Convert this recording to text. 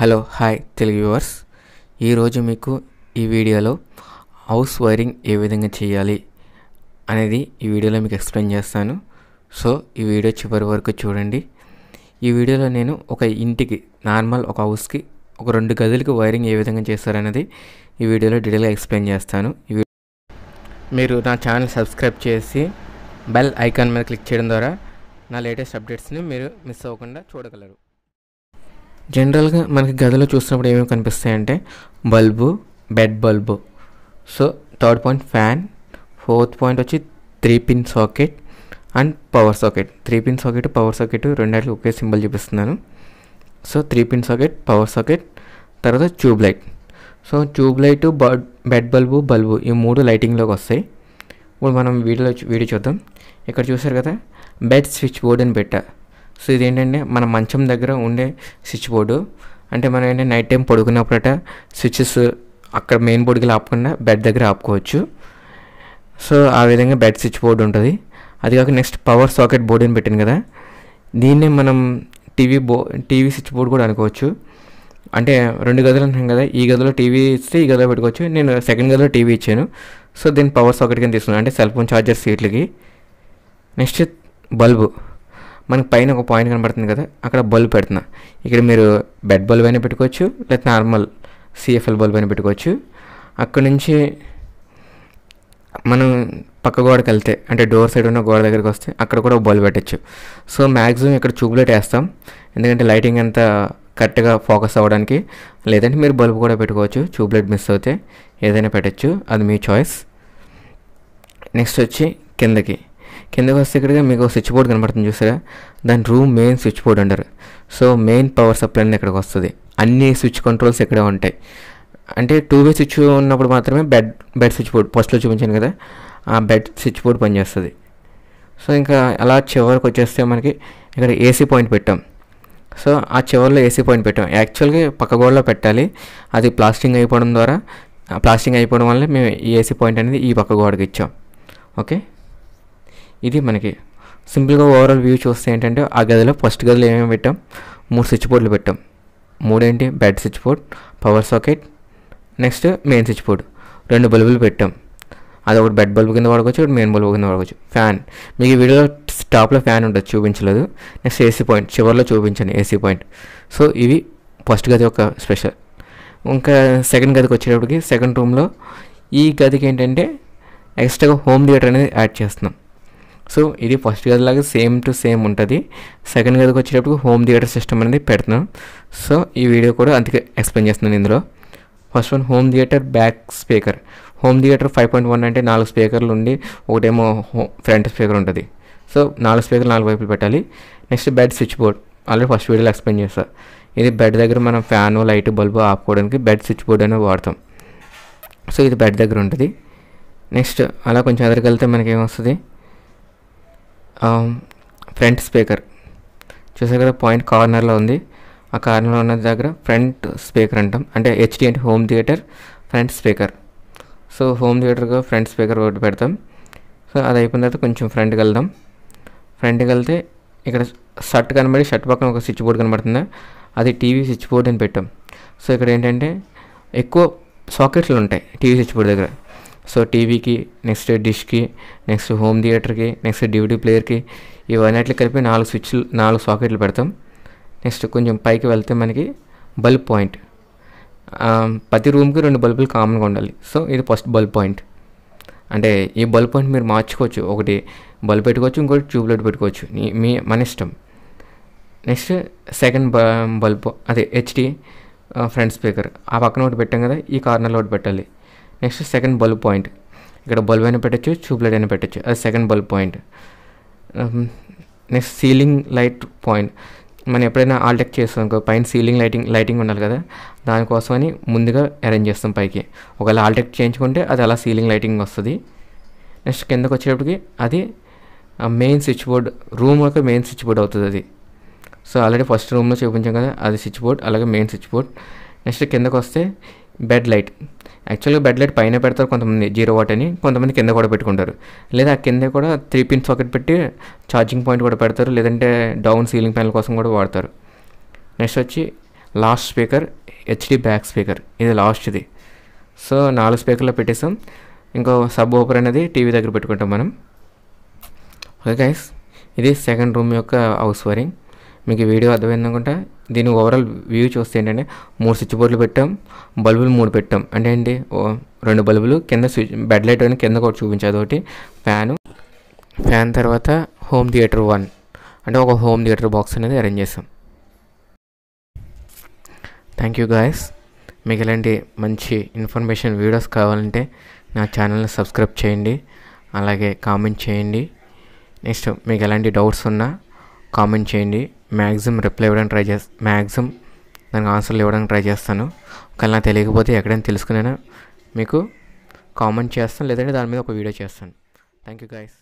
hello hi Telugu viewers ఈరోజు మీకు ఈ వీడియోలో హౌస్ వైరింగ్ ఏ విధంగా చేయాలి అనేది ఈ వీడియోలో మీకు ఎక్స్ప్లెయిన్ చేస్తాను సో ఈ వీడియో చివరి వరకు చూడండి ఈ వీడియోలో నేను ఒక ఇంటికి నార్మల్ ఒక హౌస్కి ఒక రెండు గదులకి వైరింగ్ ఏ విధంగా చేస్తారనేది ఈ వీడియోలో డీటెయిల్గా ఎక్స్ప్లెయిన్ చేస్తాను ఈ మీరు నా ఛానల్ సబ్స్క్రైబ్ చేసి బెల్ ఐకాన్ మీద క్లిక్ చేయడం ద్వారా నా లేటెస్ట్ అప్డేట్స్ని మీరు మిస్ అవ్వకుండా చూడగలరు జనరల్గా మనకి గదిలో చూసినప్పుడు ఏమేమి కనిపిస్తాయంటే bulb bed bulb so third point fan fourth point వచ్చి three pin socket and power socket three pin socket power socket రెండాట్లు ఒకే సింబల్ చూపిస్తున్నాను so three pin socket power socket తర్వాత tube light so tube light bed bulb bulb ఈ మూడు లైటింగ్లోకి వస్తాయి ఇప్పుడు మనం వీడియోలో వీడియో చూద్దాం ఇక్కడ చూసారు కదా బెడ్ స్విచ్ బోర్డ్ అని పెట్టా సో ఇదేంటంటే మన మంచం దగ్గర ఉండే స్విచ్ బోర్డు అంటే మనం ఏంటంటే నైట్ టైం పడుకున్నప్పుడట స్విచ్చెస్ అక్కడ మెయిన్ బోర్డుకి ఆపకుండా బెడ్ దగ్గర ఆపుకోవచ్చు సో ఆ విధంగా బెడ్ స్విచ్ బోర్డు ఉంటుంది అది కాక నెక్స్ట్ పవర్ సాకెట్ బోర్డు అని పెట్టాను కదా దీన్నే మనం టీవీ బో టీవీ స్విచ్ బోర్డు కూడా అనుకోవచ్చు అంటే రెండు గదులు అంటాం కదా ఈ గదిలో టీవీ ఇస్తే ఈ గదిలో పెట్టుకోవచ్చు నేను సెకండ్ గదిలో టీవీ ఇచ్చాను సో దీన్ని పవర్ సాకెట్ కింద తీసుకున్నాను అంటే సెల్ ఫోన్ ఛార్జర్ సీట్లకి నెక్స్ట్ బల్బు మనకి పైన ఒక పాయింట్ కనబడుతుంది కదా అక్కడ బల్బ్ పెడుతున్నా ఇక్కడ మీరు బెడ్ బల్బ్ అయినా పెట్టుకోవచ్చు లేదా నార్మల్ సిఎఫ్ఎల్ బల్బ్ అయినా పెట్టుకోవచ్చు అక్కడ నుంచి మనం పక్క గోడకి వెళ్తే అంటే డోర్ సైడ్ ఉన్న గోడ దగ్గరికి వస్తే అక్కడ కూడా బల్బ్ పెట్టచ్చు సో మ్యాక్సిమం ఇక్కడ ట్యూబ్లైట్ వేస్తాం ఎందుకంటే లైటింగ్ అంతా కరెక్ట్గా ఫోకస్ అవ్వడానికి లేదంటే మీరు బల్బు కూడా పెట్టుకోవచ్చు ట్యూబ్లైట్ మిస్ అవుతే ఏదైనా పెట్టచ్చు అది మీ చాయిస్ నెక్స్ట్ వచ్చి కిందకి కిందకి వస్తే ఇక్కడగా మీకు స్విచ్ బోర్డ్ కనబడుతుంది చూసారా దాని రూమ్ మెయిన్ స్విచ్ బోర్డ్ అంటారు సో మెయిన్ పవర్ సప్లై అనేది ఇక్కడికి వస్తుంది అన్ని స్విచ్ కంట్రోల్స్ ఇక్కడే ఉంటాయి అంటే టూ వే స్విచ్ ఉన్నప్పుడు మాత్రమే బెడ్ బెడ్ స్విచ్ బోర్డ్ ఫస్ట్లో చూపించాను కదా ఆ బెడ్ స్విచ్ బోర్డ్ పనిచేస్తుంది సో ఇంకా అలా చివరికి వచ్చేస్తే మనకి ఇక్కడ ఏసీ పాయింట్ పెట్టాం సో ఆ చివరిలో ఏసీ పాయింట్ పెట్టాం యాక్చువల్గా పక్క గోడలో పెట్టాలి అది ప్లాస్టింగ్ అయిపోవడం ద్వారా ప్లాస్టింగ్ అయిపోవడం వల్ల మేము ఈ ఏసీ పాయింట్ అనేది ఈ పక్క గోడకి ఇచ్చాం ఓకే ఇది మనకి సింపుల్గా ఓవరాల్ వ్యూ చూస్తే ఏంటంటే ఆ గదిలో ఫస్ట్ గదిలో ఏమేమి పెట్టాం మూడు స్విచ్ బోర్డులు పెట్టాం మూడేంటి bed switch board power socket next main switch board రెండు బల్బులు పెట్టాం అది ఒకటి బెడ్ బల్బ్ కింద వాడుకోవచ్చు ఒకటి మెయిన్ బల్బ్ కింద వాడుకోవచ్చు ఫ్యాన్ మీకు ఈ వీడియోలో టాప్లో ఫ్యాన్ ఉండదు చూపించలేదు నెక్స్ట్ ఏసీ పాయింట్ చివరిలో చూపించాను ఏసీ పాయింట్ సో ఇవి ఫస్ట్ గది ఒక స్పెషల్ ఇంకా సెకండ్ గదికి వచ్చేటప్పటికి సెకండ్ రూమ్లో ఈ గదికి ఏంటంటే ఎక్స్ట్రాగా హోమ్ థియేటర్ అనేది యాడ్ చేస్తున్నాం సో ఇది ఫస్ట్ గది లాగా సేమ్ టు సేమ్ ఉంటుంది సెకండ్ గదికి వచ్చేటప్పుడు హోమ్ థియేటర్ సిస్టమ్ అనేది పెడుతున్నాం సో ఈ వీడియో కూడా అందుకే ఎక్స్ప్లెయిన్ చేస్తున్నాను ఇందులో first one home theatre back speaker home theatre five point one అంటే నాలుగు స్పీకర్లు ఉండి ఒకటేమో ఫ్రంట్ స్పీకర్ ఉంటుంది సో నాలుగు స్పీకర్ నాలుగు వైపులు పెట్టాలి next bed switch board already first వీడియోలో ఎక్స్ప్లెయిన్ చేస్తాను ఇది బెడ్ దగ్గర మనం ఫ్యాను లైట్ బల్బు ఆపుకోవడానికి బెడ్ స్విచ్ బోర్డ్ అనేది వాడతాం సో ఇది బెడ్ దగ్గర ఉంటుంది నెక్స్ట్ అలా కొంచెం ఎదరికెళ్తే మనకి ఏమొస్తుంది ఫ్రంట్ స్పీకర్ చూసారు కదా పాయింట్ కార్నర్లో ఉంది ఆ కార్నర్లో ఉన్న దగ్గర ఫ్రంట్ స్పీకర్ అంటాం అంటే హెచ్డి అంటే home theatre front speaker so home థియేటర్గా ఫ్రంట్ స్పీకర్ ఒకటి పెడతాం సో అది అయిపోయిన తర్వాత కొంచెం ఫ్రంట్కి వెళ్దాం ఫ్రంట్కి వెళ్తే ఇక్కడ షర్ట్ కనబడి షర్ట్ పక్కన ఒక స్విచ్ బోర్డ్ కనబడుతుంది అది టీవీ స్విచ్ బోర్డ్ అని పెట్టాం సో ఇక్కడ ఏంటంటే ఎక్కువ సాకెట్లు ఉంటాయి టీవీ స్విచ్ బోర్డ్ దగ్గర సో టీవీకి నెక్స్ట్ డిష్కి నెక్స్ట్ హోమ్ థియేటర్కి నెక్స్ట్ డివిడీ ప్లేయర్కి ఇవన్నీ కలిపి నాలుగు స్విచ్లు నాలుగు సాకెట్లు పెడతాం నెక్స్ట్ కొంచెం పైకి వెళ్తే మనకి బల్బ్ పాయింట్ ప్రతి రూమ్కి రెండు బల్బులు కామన్గా ఉండాలి సో ఇది ఫస్ట్ బల్బ్ పాయింట్ అంటే ఈ బల్బ్ పాయింట్ మీరు మార్చుకోవచ్చు ఒకటి బల్బ్ పెట్టుకోవచ్చు ఇంకోటి ట్యూబ్లైట్ పెట్టుకోవచ్చు మీ మన ఇష్టం నెక్స్ట్ సెకండ్ బల్బ్ అదే హెచ్డి ఫ్రంట్ స్పీకర్ ఆ పక్కన ఒకటి పెట్టాం కదా ఈ కార్నర్లో ఒకటి పెట్టాలి నెక్స్ట్ సెకండ్ బల్బ్ పాయింట్ ఇక్కడ బల్బ్ అయినా పెట్టచ్చు ట్యూబ్లైట్ లైట్ అయినా పెట్టచ్చు అది second bulb point next ceiling light point మనం ఎప్పుడైనా ఆల్టెక్ చేస్తాం అనుకో పైన సీలింగ్ లైటింగ్ లైటింగ్ ఉండాలి కదా దానికోసమని ముందుగా అరేంజ్ చేస్తాం పైకి ఒకవేళ ఆల్టెక్ చేయించుకుంటే అది అలా సీలింగ్ లైటింగ్ వస్తుంది నెక్స్ట్ కిందకు వచ్చేటప్పటికి అది మెయిన్ స్విచ్ బోర్డ్ రూమ్ ఒక మెయిన్ స్విచ్ బోర్డ్ అవుతుంది అది సో ఆల్రెడీ ఫస్ట్ రూమ్లో చూపించాం కదా అది స్విచ్ బోర్డ్ అలాగే మెయిన్ స్విచ్ బోర్డ్ నెక్స్ట్ కిందకు వస్తే బెడ్ లైట్ యాక్చువల్గా బెడ్ లైట్ పైన పెడతారు కొంతమంది జీరో వాట్ అని కొంతమంది కింద కూడా పెట్టుకుంటారు లేదా ఆ కింద కూడా త్రీ పిన్ సాకెట్ పెట్టి ఛార్జింగ్ పాయింట్ కూడా పెడతారు లేదంటే డౌన్ సీలింగ్ ప్యానల్ కోసం కూడా వాడతారు నెక్స్ట్ వచ్చి last speaker HD back speaker ఇది లాస్ట్ది సో నాలుగు స్పీకర్లో పెట్టేసాం ఇంకో సబ్ ఓపర్ అనేది టీవీ దగ్గర పెట్టుకుంటాం మనం ఓకే గైస్ ఇది సెకండ్ రూమ్ యొక్క హౌస్ వైరింగ్ మీకు వీడియో అర్థమైంది అనుకుంటా దీని ఓవరాల్ వ్యూ చూస్తే ఏంటంటే మూడు స్విచ్ బోర్డులు పెట్టాం బల్బులు మూడు పెట్టాం అంటే ఏంటి రెండు బల్బులు కింద స్విచ్ బెడ్ లైట్ అని కింద ఒకటి చూపించదు ఒకటి ఫ్యాను ఫ్యాన్ తర్వాత హోమ్ థియేటర్ వన్ అంటే ఒక హోమ్ థియేటర్ బాక్స్ అనేది అరేంజ్ చేసాం థ్యాంక్ యూ గాయస్ మీకు ఇలాంటి మంచి ఇన్ఫర్మేషన్ వీడియోస్ కావాలంటే నా ఛానల్ని సబ్స్క్రైబ్ చేయండి అలాగే కామెంట్ చేయండి నెక్స్ట్ మీకు ఎలాంటి డౌట్స్ ఉన్నా కామెంట్ చేయండి మ్యాక్సిమం రిప్లై ఇవ్వడానికి ట్రై చేస్తా మ్యాక్సిమం దానికి ఆన్సర్లు ఇవ్వడానికి ట్రై చేస్తాను ఒకవేళ నాకు తెలియకపోతే ఎక్కడైనా తెలుసుకునే మీకు కామెంట్ చేస్తాను లేదంటే దాని మీద ఒక వీడియో చేస్తాను థ్యాంక్ యూ గైస్